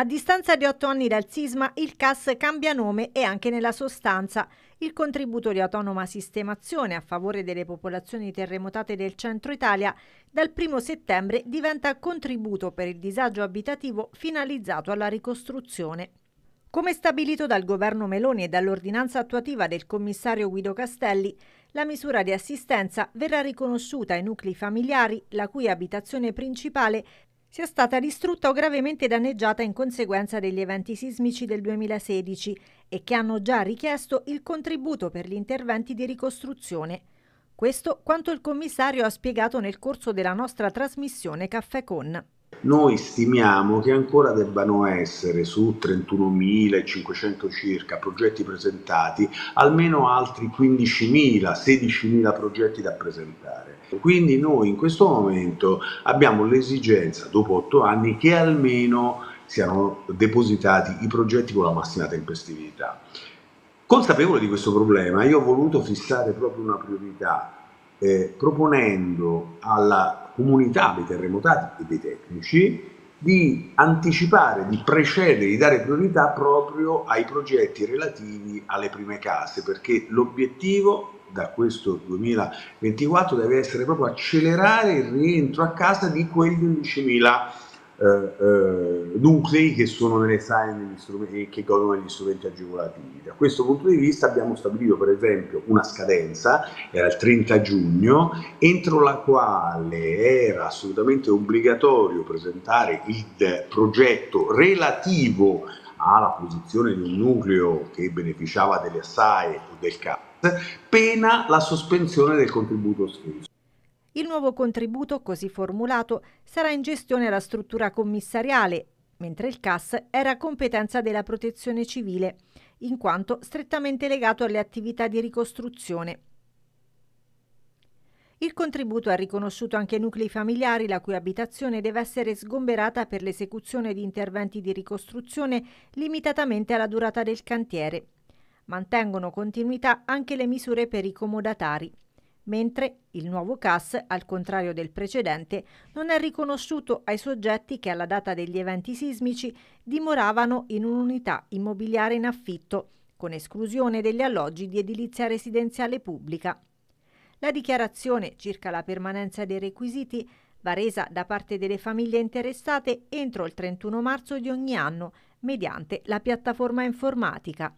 A distanza di otto anni dal sisma, il CAS cambia nome e anche nella sostanza. Il contributo di autonoma sistemazione a favore delle popolazioni terremotate del centro Italia dal 1 settembre diventa contributo per il disagio abitativo finalizzato alla ricostruzione. Come stabilito dal governo Meloni e dall'ordinanza attuativa del commissario Guido Castelli, la misura di assistenza verrà riconosciuta ai nuclei familiari la cui abitazione principale sia stata distrutta o gravemente danneggiata in conseguenza degli eventi sismici del 2016 e che hanno già richiesto il contributo per gli interventi di ricostruzione. Questo quanto il commissario ha spiegato nel corso della nostra trasmissione Caffè Con. Noi stimiamo che ancora debbano essere, su 31.500 circa progetti presentati, almeno altri 15.000-16.000 progetti da presentare. Quindi noi in questo momento abbiamo l'esigenza, dopo otto anni, che almeno siano depositati i progetti con la massima tempestività. Consapevole di questo problema, io ho voluto fissare proprio una priorità, eh, proponendo alla comunità dei terremotati e dei tecnici di anticipare, di precedere, di dare priorità proprio ai progetti relativi alle prime case, perché l'obiettivo da questo 2024 deve essere proprio accelerare il rientro a casa di quegli 11.000 eh, eh, nuclei che sono necessari e che godono degli strumenti agevolativi. Da questo punto di vista abbiamo stabilito per esempio una scadenza, era il 30 giugno, entro la quale era assolutamente obbligatorio presentare il progetto relativo alla posizione di un nucleo che beneficiava delle SAE o del CAP pena la sospensione del contributo stesso. Il nuovo contributo, così formulato, sarà in gestione alla struttura commissariale, mentre il CAS era competenza della protezione civile, in quanto strettamente legato alle attività di ricostruzione. Il contributo ha riconosciuto anche ai nuclei familiari la cui abitazione deve essere sgomberata per l'esecuzione di interventi di ricostruzione limitatamente alla durata del cantiere. Mantengono continuità anche le misure per i comodatari mentre il nuovo CAS, al contrario del precedente, non è riconosciuto ai soggetti che alla data degli eventi sismici dimoravano in un'unità immobiliare in affitto, con esclusione degli alloggi di edilizia residenziale pubblica. La dichiarazione circa la permanenza dei requisiti va resa da parte delle famiglie interessate entro il 31 marzo di ogni anno mediante la piattaforma informatica.